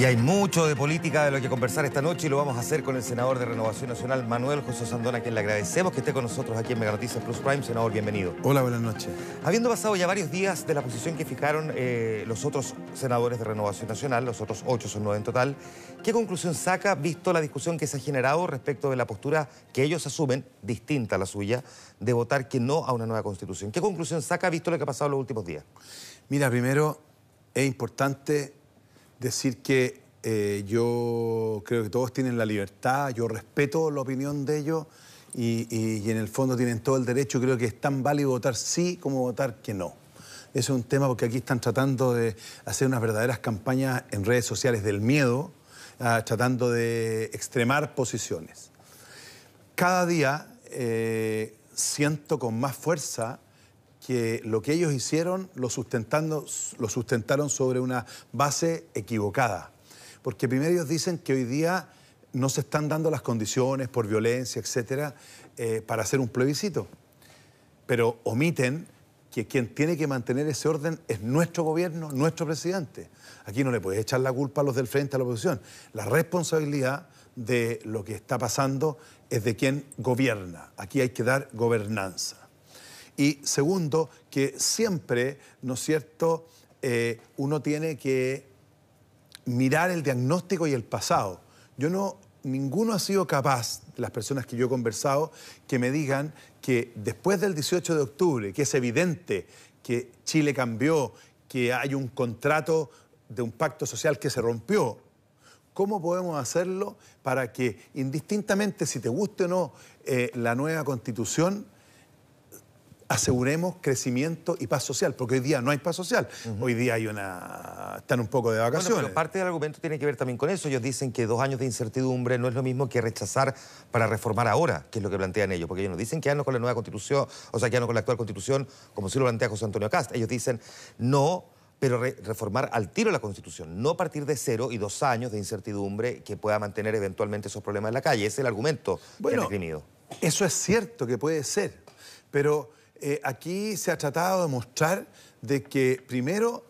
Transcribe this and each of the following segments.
Y hay mucho de política de lo que conversar esta noche y lo vamos a hacer con el senador de Renovación Nacional, Manuel José Sandona, a quien le agradecemos que esté con nosotros aquí en Noticias Plus Prime. Senador, bienvenido. Hola, buenas noches. Habiendo pasado ya varios días de la posición que fijaron eh, los otros senadores de Renovación Nacional, los otros ocho son nueve en total, ¿qué conclusión saca visto la discusión que se ha generado respecto de la postura que ellos asumen, distinta a la suya, de votar que no a una nueva constitución? ¿Qué conclusión saca visto lo que ha pasado en los últimos días? Mira, primero es importante decir que eh, yo creo que todos tienen la libertad, yo respeto la opinión de ellos y, en el fondo tienen todo el derecho. Creo que es tan válido votar sí como votar que no. Ese es un tema porque aquí están tratando de hacer unas verdaderas campañas en redes sociales del miedo, ah, tratando de extremar posiciones. Cada día eh, siento con más fuerza que lo que ellos hicieron lo, sustentando, lo sustentaron sobre una base equivocada. Porque primero ellos dicen que hoy día no se están dando las condiciones por violencia, etcétera, eh, para hacer un plebiscito. Pero omiten que quien tiene que mantener ese orden es nuestro gobierno, nuestro presidente. Aquí no le puedes echar la culpa a los del frente, a la oposición. La responsabilidad de lo que está pasando es de quien gobierna. Aquí hay que dar gobernanza. Y segundo, que siempre, ¿no es cierto?, eh, uno tiene que mirar el diagnóstico y el pasado. Yo no, ninguno ha sido capaz, las personas que yo he conversado, que me digan que después del 18 de octubre, que es evidente que Chile cambió, que hay un contrato de un pacto social que se rompió, ¿cómo podemos hacerlo para que, indistintamente si te guste o no eh, la nueva constitución, aseguremos crecimiento y paz social, porque hoy día no hay paz social. Hoy día hay una. están un poco de vacaciones. Bueno, parte del argumento tiene que ver también con eso. Ellos dicen que dos años de incertidumbre no es lo mismo que rechazar para reformar ahora, que es lo que plantean ellos, porque ellos nos dicen ...que no con la nueva constitución, o sea, ya que no con la actual constitución, como si lo plantea José Antonio Cast. Ellos dicen no pero reformar al tiro la Constitución, no partir de cero y dos años de incertidumbre que pueda mantener eventualmente esos problemas en la calle. es el argumento bueno, que han Eso es cierto que puede ser, pero eh, aquí se ha tratado de mostrar de que primero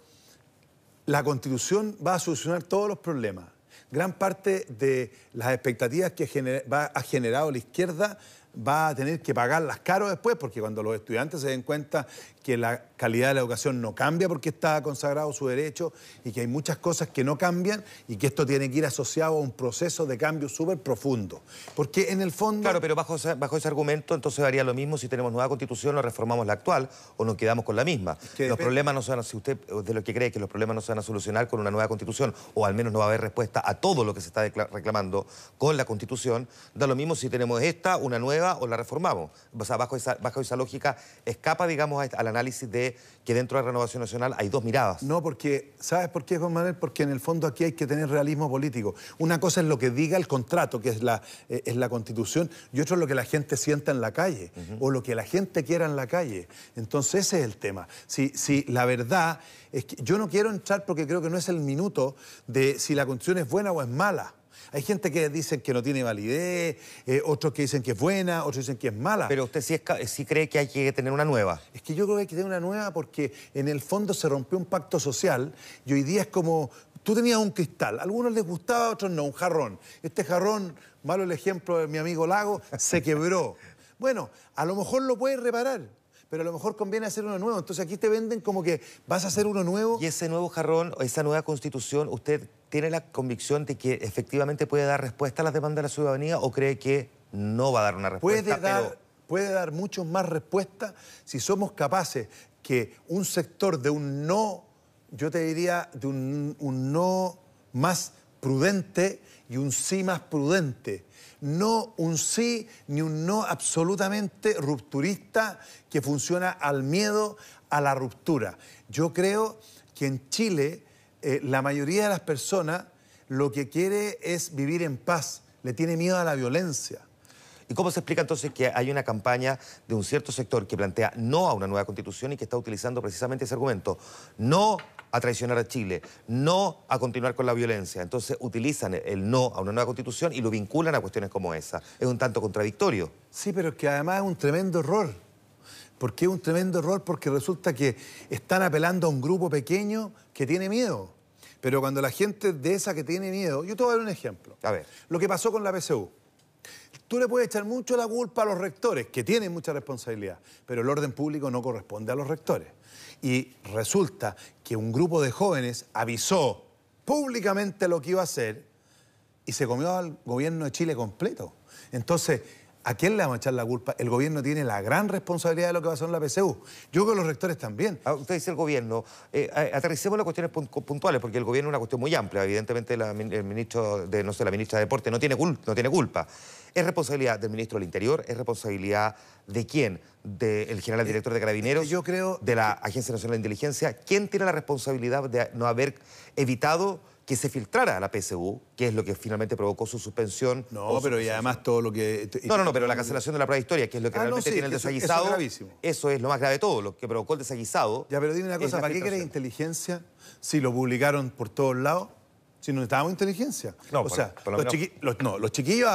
la constitución va a solucionar todos los problemas. Gran parte de las expectativas que ha generado la izquierda va a tener que pagarlas caro después, porque cuando los estudiantes se den cuenta que la calidad de la educación no cambia porque está consagrado su derecho y que hay muchas cosas que no cambian y que esto tiene que ir asociado a un proceso de cambio súper profundo. Porque en el fondo... Claro, pero bajo ese, bajo ese argumento entonces haría lo mismo si tenemos nueva constitución, o reformamos la actual o nos quedamos con la misma. los problemas no se Si usted de lo que cree que los problemas no se van a solucionar con una nueva constitución o al menos no va a haber respuesta a todo lo que se está reclamando con la constitución, da lo mismo si tenemos esta, una nueva o la reformamos. O sea, bajo esa lógica escapa, digamos, a la análisis de que dentro de la renovación nacional hay dos miradas. No, porque, ¿sabes por qué, Juan Manuel? Porque en el fondo aquí hay que tener realismo político. Una cosa es lo que diga el contrato, que es la, eh, es la constitución, y otra es lo que la gente sienta en la calle, o lo que la gente quiera en la calle. Entonces ese es el tema. Si, si la verdad es que yo no quiero entrar porque creo que no es el minuto de si la constitución es buena o es mala. Hay gente que dice que no tiene validez, eh, otros que dicen que es buena, otros dicen que es mala. Pero usted sí, cree que hay que tener una nueva. Es que yo creo que hay que tener una nueva porque en el fondo se rompió un pacto social y hoy día es como, Tú tenías un cristal, a algunos les gustaba, a otros no, un jarrón. Este jarrón, malo el ejemplo de mi amigo Lago, se quebró. Bueno, a lo mejor lo puede reparar pero a lo mejor conviene hacer uno nuevo. Entonces aquí te venden como que vas a hacer uno nuevo. Y ese nuevo jarrón, esa nueva constitución, ¿usted tiene la convicción de que efectivamente puede dar respuesta a las demandas de la ciudadanía o cree que no va a dar una respuesta? Puede dar, puede dar mucho más respuesta si somos capaces que un sector de un no, yo te diría, de un no más prudente y un sí más prudente. No un sí ni un no absolutamente rupturista que funciona al miedo, a la ruptura. Yo creo que en Chile eh, la mayoría de las personas lo que quiere es vivir en paz, le tiene miedo a la violencia. ¿Y cómo se explica entonces que hay una campaña de un cierto sector que plantea no a una nueva constitución y que está utilizando precisamente ese argumento? No a traicionar a Chile, no a continuar con la violencia. Entonces utilizan el no a una nueva constitución y lo vinculan a cuestiones como esa. Es un tanto contradictorio. Sí, pero es que además es un tremendo error. ¿Por qué es un tremendo error porque resulta que están apelando a un grupo pequeño que tiene miedo. Pero cuando la gente de esa que tiene miedo, yo te voy a dar un ejemplo. A ver. Lo que pasó con la PSU. Tú le puedes echar mucho la culpa a los rectores, que tienen mucha responsabilidad, pero el orden público no corresponde a los rectores. Y resulta que un grupo de jóvenes avisó públicamente lo que iba a hacer y se comió al gobierno de Chile completo. Entonces, ¿A quién le vamos a echar la culpa? El gobierno tiene la gran responsabilidad de lo que va a en la PCU. Yo con los rectores también. Ah, usted dice el gobierno. Eh, aterricemos las cuestiones puntuales, porque el gobierno es una cuestión muy amplia. Evidentemente, la, el ministro de, no sé, la ministra de Deporte no tiene, no tiene culpa. ¿Es responsabilidad del ministro del Interior? ¿Es responsabilidad de quién? ¿Del general eh, director de Carabineros? Yo creo... ¿De la Agencia Nacional de Inteligencia? ¿Quién tiene la responsabilidad de no haber evitado que se filtrara a la PSU, que es lo que finalmente provocó su suspensión. No, pero y además todo lo que... No, no, no, pero la cancelación de la prueba de historia, que es lo que ah, realmente tiene el desaguisado. Eso es gravísimo. Eso es lo más grave de todo, lo que provocó el desaguisado. Ya, pero dime una cosa, ¿para qué quieres inteligencia si lo publicaron por todos lados? Si no necesitábamos inteligencia. No, o sea, los, menos... no, los, chiquillos,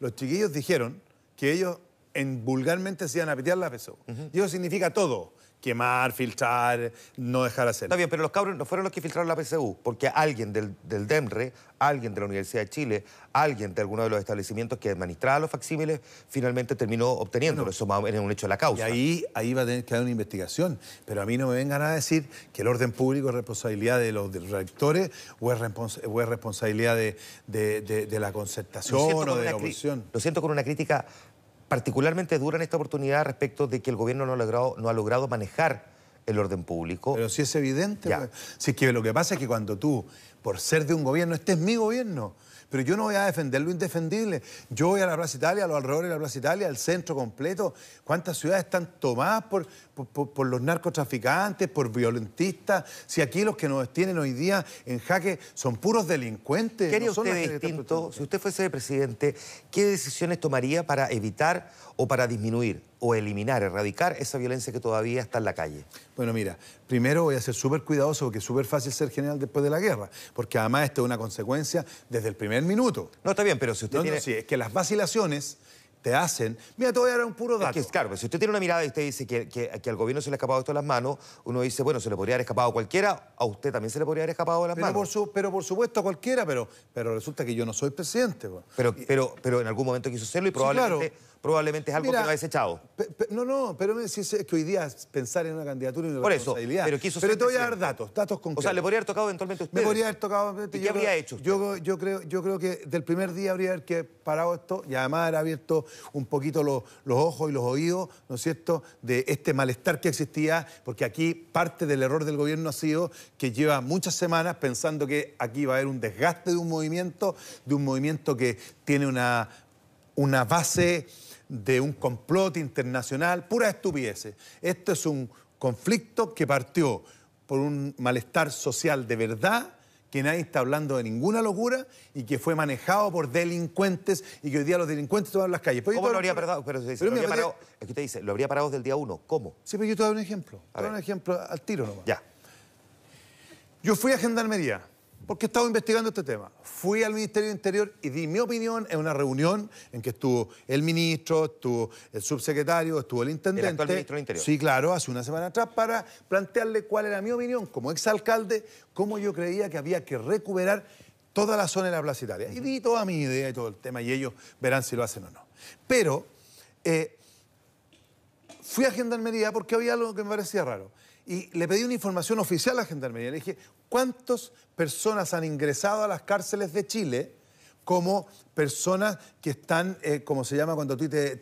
los chiquillos dijeron que ellos en vulgarmente se iban a pitear la PSU. Y eso significa todo. Quemar, filtrar, no dejar hacer. Está bien, pero los cabros no fueron los que filtraron la PSU, porque alguien del, del DEMRE, alguien de la Universidad de Chile, alguien de alguno de los establecimientos que administraba los facsímiles, finalmente terminó obteniendo. Eso más un hecho de la causa. Y ahí, va a tener que haber una investigación. Pero a mí no me vengan a decir que el orden público es responsabilidad de los, directores o es, responsabilidad de, de, la concertación o de la oposición. Lo siento con una crítica particularmente dura en esta oportunidad respecto de que el gobierno no ha logrado, no ha logrado manejar el orden público. Pero si es evidente, pues. si que lo que pasa es que cuando tú, por ser de un gobierno, este es mi gobierno, pero yo no voy a defender lo indefendible. Yo voy a la Plaza Italia, a los alrededores de la Plaza Italia, al centro completo. ¿Cuántas ciudades están tomadas por, por, los narcotraficantes, por violentistas? Si aquí los que nos tienen hoy día en jaque son puros delincuentes. ¿Qué usted Si usted fuese presidente, ¿qué decisiones tomaría para evitar o para disminuir o eliminar, erradicar esa violencia que todavía está en la calle? Bueno, mira, primero voy a ser súper cuidadoso porque es súper fácil ser general después de la guerra, porque además esto es una consecuencia desde el primer minuto. No, está bien, pero si usted tiene... No, sí, es que las vacilaciones te hacen. Mira, te voy a dar un puro dato. claro, pero pues, si usted tiene una mirada y usted dice que, que, al gobierno se le ha escapado esto de las manos, uno dice, bueno, se le podría haber escapado a cualquiera, a usted también se le podría haber escapado de las manos. pero por supuesto a cualquiera, pero, pero resulta que yo no soy presidente. Pero, pero, pero en algún momento quiso hacerlo y probablemente probablemente es algo que no ha desechado. No, no, pero es que hoy día pensar en una candidatura y una Por Eso, pero quiso te voy a dar datos, datos concretos. O sea, le podría haber tocado eventualmente usted. Me podría haber tocado ¿Y yo habría hecho Yo, creo, que del primer día habría que parado esto y además haber abierto un poquito los, ojos y los oídos, ¿no es cierto?, de este malestar que existía, porque aquí parte del error del gobierno ha sido que lleva muchas semanas pensando que aquí va a haber un desgaste de un movimiento, de un movimiento que tiene una, una base de un complot internacional, pura estupidez. Esto es un conflicto que partió por un malestar social de verdad, que nadie está hablando de ninguna locura y que fue manejado por delincuentes y que hoy día los delincuentes en las calles. ¿Cómo lo habría parado? Pero, es que usted dice, lo habría parado desde el día uno. ¿Cómo? Sí, pero yo te doy un ejemplo. Te doy un ejemplo al tiro nomás. Ya. Yo fui a Gendarmería porque he estado investigando este tema. Fui al Ministerio del Interior y di mi opinión en una reunión en que estuvo el ministro, estuvo el subsecretario, estuvo el intendente. El ministro de Interior. Sí, claro, hace una semana atrás, para plantearle cuál era mi opinión como exalcalde, cómo yo creía que había que recuperar toda la zona de la Plaza Italia. Y di toda mi idea y todo el tema, y ellos verán si lo hacen o no. Pero eh, fui a Gendarmería porque había algo que me parecía raro. Y le pedí una información oficial a Gendarmería. Le dije, cuántas personas han ingresado a las cárceles de Chile como personas que están, eh, como se llama cuando a ti te,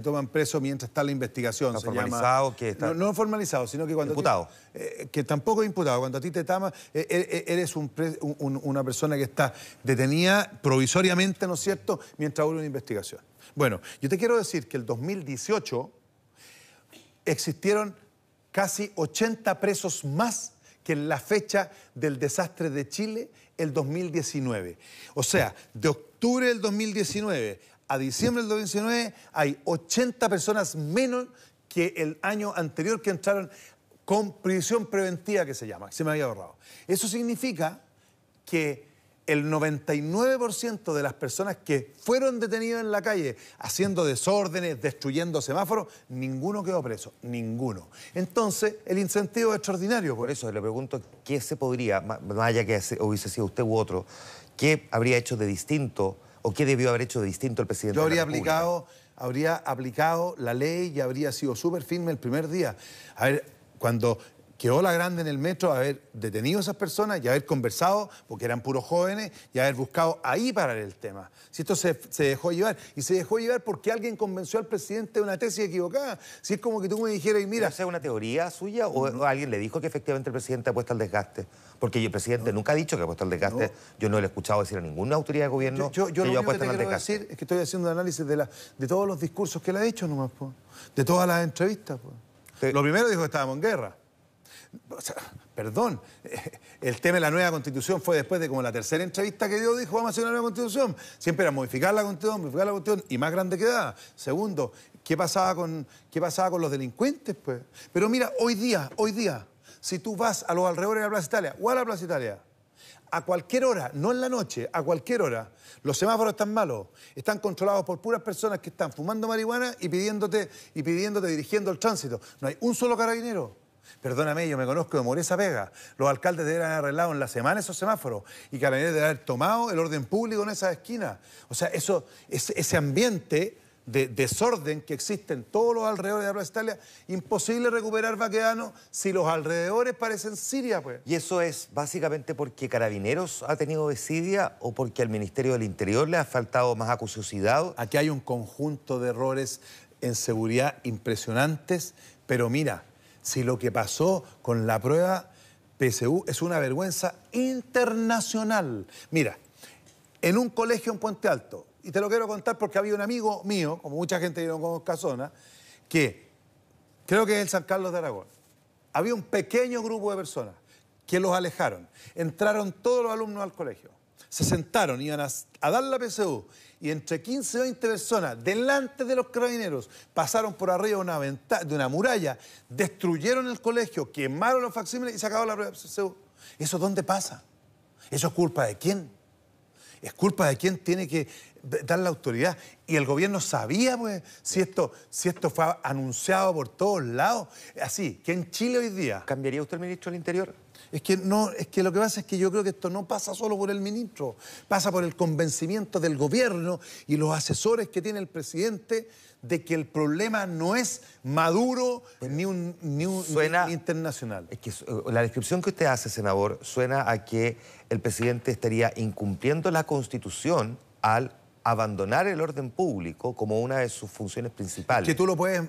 toman preso mientras está la investigación. formalizado, que está... No, formalizado, sino que cuando... Imputado. Eh, que tampoco imputado. Cuando a ti te toman, eh, eres una persona que está detenida provisoriamente, ¿no es cierto?, mientras hubo una investigación. Bueno, yo te quiero decir que el 2018 existieron casi 80 presos más que en la fecha del desastre de Chile, el 2019. O sea, de octubre del 2019 a diciembre del 2019 hay 80 personas menos que el año anterior que entraron con prisión preventiva que se llama, se me había ahorrado. Eso significa que el 99% de las personas que fueron detenidas en la calle haciendo desórdenes, destruyendo semáforos, ninguno quedó preso, ninguno. Entonces, el incentivo es extraordinario. Por eso le pregunto, ¿qué se podría, más allá que hubiese sido usted u otro, qué habría hecho de distinto o qué debió haber hecho de distinto el presidente? Yo habría aplicado habría aplicado la ley y habría sido súper firme el primer día. A ver, cuando quedó la grande en el metro haber detenido a esas personas y haber conversado, porque eran puros jóvenes, y haber buscado ahí parar el tema. Si esto se, dejó llevar, y se dejó llevar porque alguien convenció al presidente de una tesis equivocada. Si es como que tú me dijeras, y mira... sea una teoría suya o, alguien le dijo que efectivamente el presidente apuesta al desgaste? Porque el presidente nunca ha dicho que apuesta al desgaste. Yo no le he escuchado decir a ninguna autoridad de gobierno yo, yo, yo que es que estoy haciendo un análisis de, la, de todos los discursos que él ha hecho nomás, de todas las entrevistas. Lo primero dijo que estábamos en guerra sea, perdón, el tema de la nueva constitución fue después de como la tercera entrevista que dio, dijo, vamos a hacer una nueva constitución. Siempre era modificar la constitución, modificar la constitución, y más grande que da Segundo, ¿qué pasaba con, qué pasaba con los delincuentes? pues? Pero mira, hoy día, hoy día, si tú vas a los alrededores de la Plaza Italia o a la Plaza Italia, a cualquier hora, no en la noche, a cualquier hora. Los semáforos están malos, están controlados por puras personas que están fumando marihuana y pidiéndote, y pidiéndote dirigiendo el tránsito. No hay un solo carabinero. Perdóname, yo me conozco de Moreza Vega. Los alcaldes deberían haber arreglado en la semana esos semáforos y Carabineros deberían haber tomado el orden público en esa esquina. O sea, eso, ese, ese ambiente de desorden que existe en todos los alrededores de la Italia, imposible recuperar Baquedano si los alrededores parecen Siria, pues. ¿Y eso es básicamente porque Carabineros ha tenido desidia o porque al Ministerio del Interior le ha faltado más acuciosidad? Aquí hay un conjunto de errores en seguridad impresionantes, pero mira, si lo que pasó con la prueba PSU es una vergüenza internacional. Mira, en un colegio en Puente Alto, y te lo quiero contar porque había un amigo mío, como mucha gente que no que creo que es el San Carlos de Aragón. Había un pequeño grupo de personas que los alejaron. Entraron todos los alumnos al colegio se sentaron, iban a, dar la PSU, y entre 15 o 20 personas, delante de los carabineros, pasaron por arriba una de una muralla, destruyeron el colegio, quemaron los facsímiles y se acabó la PSU. ¿Eso dónde pasa? ¿Eso es culpa de quién? Es culpa de quién tiene que dar la autoridad. Y el gobierno sabía, pues, si esto, si esto fue anunciado por todos lados. Así, que en Chile hoy día. ¿Cambiaría usted el ministro del Interior? Es que, no, es que lo que pasa es que yo creo que esto no pasa solo por el ministro, pasa por el convencimiento del gobierno y los asesores que tiene el presidente de que el problema no es Maduro ni un, suena, internacional. Es que eh, la descripción que usted hace, senador, suena a que el presidente estaría incumpliendo la constitución al abandonar el orden público como una de sus funciones principales. Que tú lo puedes,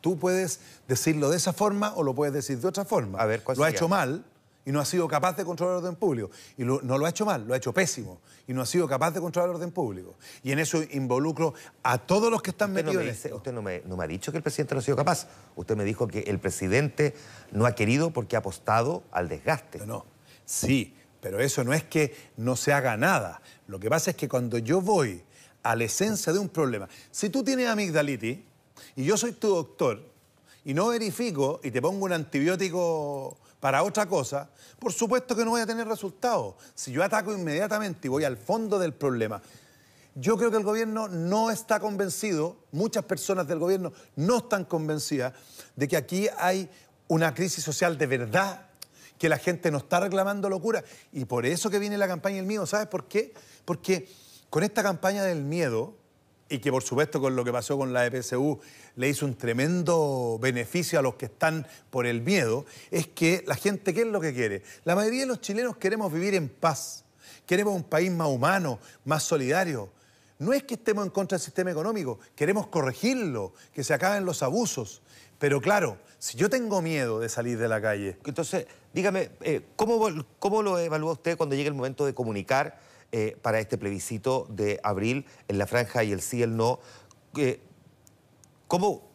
tú puedes decirlo de esa forma o lo puedes decir de otra forma. A ver, lo ha hecho mal, y no ha sido capaz de controlar el orden público. Y no lo ha hecho mal, lo ha hecho pésimo. Y no ha sido capaz de controlar el orden público. Y en eso involucro a todos los que están metidos en Usted no me, no me, ha dicho que el presidente no ha sido capaz. Usted me dijo que el presidente no ha querido porque ha apostado al desgaste. No, no. sí, pero eso no es que no se haga nada. Lo que pasa es que cuando yo voy a la esencia de un problema, si tú tienes amigdalitis y yo soy tu doctor y no verifico y te pongo un antibiótico para otra cosa, por supuesto que no voy a tener resultados. Si yo ataco inmediatamente y voy al fondo del problema, yo creo que el gobierno no está convencido, muchas personas del gobierno no están convencidas de que aquí hay una crisis social de verdad, que la gente no está reclamando locura. Y por eso que viene la campaña del miedo. ¿Sabes por qué? Porque con esta campaña del miedo, y que por supuesto con lo que pasó con la EPSU le hizo un tremendo beneficio a los que están por el miedo, es que la gente, ¿qué es lo que quiere? La mayoría de los chilenos queremos vivir en paz, queremos un país más humano, más solidario. No es que estemos en contra del sistema económico, queremos corregirlo, que se acaben los abusos. Pero claro, si yo tengo miedo de salir de la calle. Entonces, dígame, eh, ¿cómo, lo evalúa usted cuando llega el momento de comunicar? Eh, para este plebiscito de abril en la franja y el sí y el no. cómo,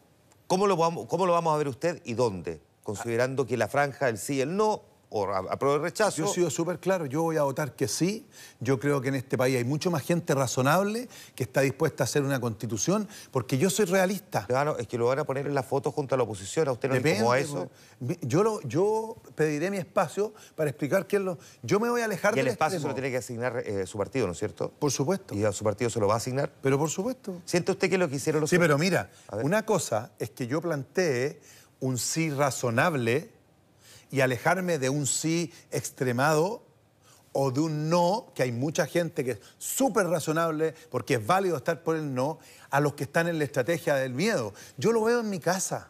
lo vamos, ¿Cómo lo vamos a ver usted y dónde? Considerando que la franja, el sí y el no o apruebo el rechazo. Yo he sido súper claro, yo voy a votar que sí. Yo creo que en este país hay mucho más gente razonable que está dispuesta a hacer una constitución, porque yo soy realista. Claro, es que lo van a poner en la foto junto a la oposición, a usted no le eso. Pues. Yo, lo, yo pediré mi espacio para explicar quién lo... Yo me voy a alejar de... Y el del espacio se lo tiene que asignar eh, su partido, ¿no es cierto? Por supuesto. Y a su partido se lo va a asignar. Pero por supuesto. ¿Siente usted que lo quisieron los... Sí, pero mira, una cosa es que yo plantee un sí razonable y alejarme de un sí extremado o de un no, que hay mucha gente que es súper razonable porque es válido estar por el no, a los que están en la estrategia del miedo. Yo lo veo en mi casa.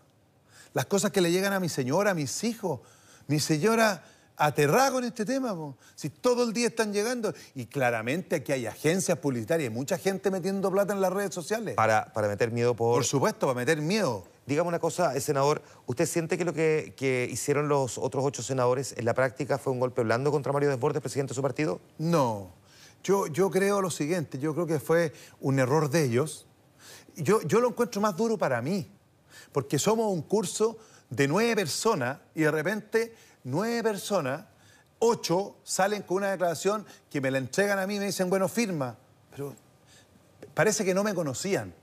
Las cosas que le llegan a mi señora, a mis hijos. Mi señora aterrada con este tema, si todo el día están llegando. Y claramente aquí hay agencias publicitarias, mucha gente metiendo plata en las redes sociales. Para, para meter miedo por... Por supuesto, para meter miedo. Dígame una cosa, senador, ¿usted siente que lo que, hicieron los otros ocho senadores en la práctica fue un golpe blando contra Mario Desbordes, presidente de su partido? No, yo, yo creo lo siguiente, yo creo que fue un error de ellos. Yo, yo lo encuentro más duro para mí, porque somos un curso de nueve personas y de repente nueve personas, ocho salen con una declaración que me la entregan a mí y me dicen, bueno, firma. Pero parece que no me conocían.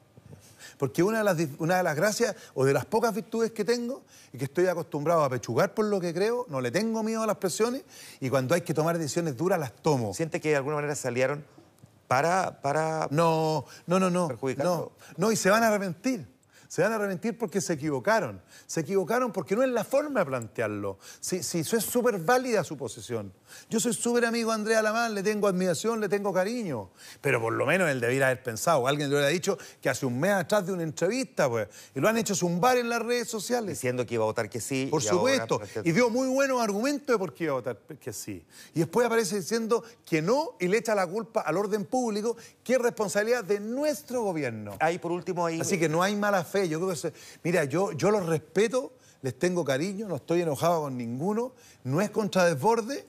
Porque una de, las, una de las gracias o de las pocas virtudes que tengo es que estoy acostumbrado a pechugar por lo que creo, no le tengo miedo a las presiones y cuando hay que tomar decisiones duras las tomo. ¿Siente que de alguna manera salieron para... para no, no, no. No, no, y se van a arrepentir. Se van a arrepentir porque se equivocaron. Se equivocaron porque no es la forma de plantearlo. sí sí eso es súper válida su posición. Yo soy súper amigo de Andrea Lamán, le tengo admiración, le tengo cariño. Pero por lo menos él debiera haber pensado. Alguien le hubiera dicho que hace un mes atrás de una entrevista, pues. Y lo han hecho zumbar en las redes sociales. Diciendo que iba a votar que sí. Por supuesto. Y dio muy buenos argumentos de por qué iba a votar que sí. Y después aparece diciendo que no y le echa la culpa al orden público, que es responsabilidad de nuestro gobierno. Ahí, por último, ahí. Así que no hay mala fe yo creo que Mira, yo, yo los respeto, les tengo cariño, no estoy enojado con ninguno, no es contra desborde,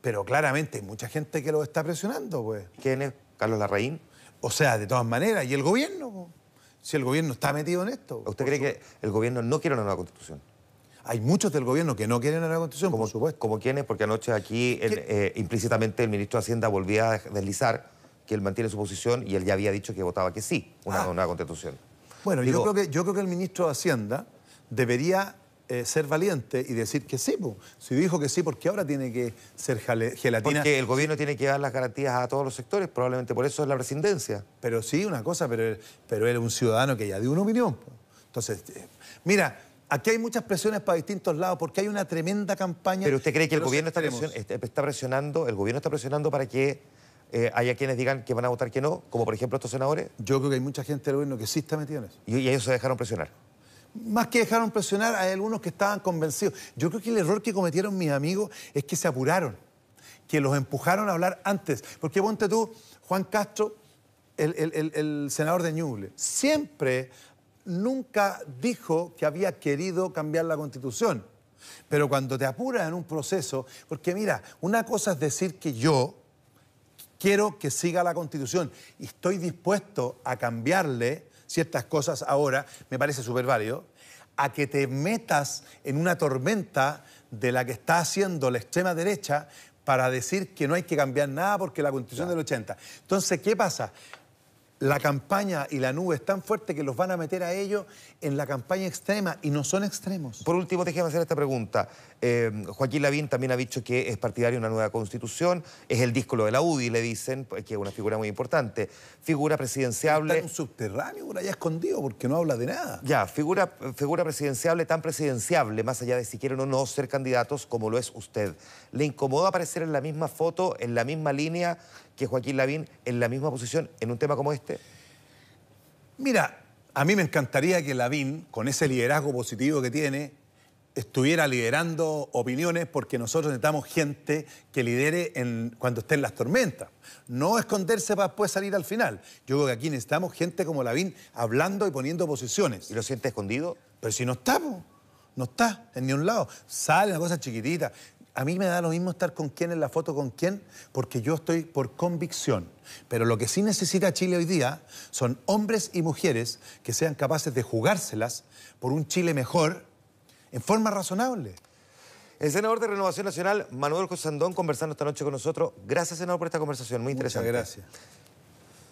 pero claramente hay mucha gente que lo está presionando, pues. ¿Quién es? ¿Carlos Larraín? O sea, de todas maneras, y el gobierno, pues. si el gobierno está metido en esto. ¿Usted cree que el gobierno no quiere una nueva constitución? Hay muchos del gobierno que no quieren una nueva constitución, como, por supuesto. ¿Como quiénes? Porque anoche aquí eh, implícitamente el ministro de Hacienda volvía a deslizar que él mantiene su posición y él ya había dicho que votaba que sí, una, ah. nueva constitución. Bueno, yo, creo que, el ministro de Hacienda debería eh, ser valiente y decir que sí. Si dijo que sí, porque ahora tiene que ser gelatina? Porque el gobierno tiene que dar las garantías a todos los sectores, probablemente por eso es la presidencia. Pero sí, una cosa, pero, él es un ciudadano que ya dio una opinión. Entonces, eh, mira, aquí hay muchas presiones para distintos lados porque hay una tremenda campaña. Pero usted cree que el gobierno este, está presionando, el gobierno está presionando para que eh, hay quienes digan que van a votar que no, como por ejemplo estos senadores? Yo creo que hay mucha gente del gobierno que sí está metida en eso. Y, ellos se dejaron presionar. Más que dejaron presionar, hay algunos que estaban convencidos. Yo creo que el error que cometieron mis amigos es que se apuraron, que los empujaron a hablar antes. Porque ponte tú, Juan Castro, el, el senador de Ñuble, siempre, nunca dijo que había querido cambiar la constitución. Pero cuando te apuras en un proceso, porque mira, una cosa es decir que yo, quiero que siga la Constitución y estoy dispuesto a cambiarle ciertas cosas ahora, me parece súper válido, a que te metas en una tormenta de la que está haciendo la extrema derecha para decir que no hay que cambiar nada porque la Constitución del 80. Entonces, ¿qué pasa? la campaña y la nube es tan fuerte que los van a meter a ellos en la campaña extrema y no son extremos. Por último, déjeme hacer esta pregunta. Eh, Joaquín Lavín también ha dicho que es partidario de una nueva constitución, es el díscolo de la UDI, le dicen, pues, que es una figura muy importante. Figura presidenciable. Está en un subterráneo por allá escondido porque no habla de nada. Ya, figura, figura presidenciable, tan presidenciable, más allá de si quieren o no ser candidatos como lo es usted. ¿Le incomoda aparecer en la misma foto, en la misma línea? que Joaquín Lavín en la misma posición en un tema como este? Mira, a mí me encantaría que Lavín, con ese liderazgo positivo que tiene, estuviera liderando opiniones porque nosotros necesitamos gente que lidere en, cuando estén las tormentas. No esconderse para después salir al final. Yo creo que aquí necesitamos gente como Lavín hablando y poniendo posiciones. ¿Y lo siente escondido? Pero si no estamos, no está en ningún lado. Sale una cosa chiquitita. A mí me da lo mismo estar con quién en la foto, con quién, porque yo estoy por convicción. Pero lo que sí necesita Chile hoy día son hombres y mujeres que sean capaces de jugárselas por un Chile mejor en forma razonable. El senador de Renovación Nacional, Manuel José Sandón, conversando esta noche con nosotros. Gracias, senador, por esta conversación. Muy interesante. Muchas gracias.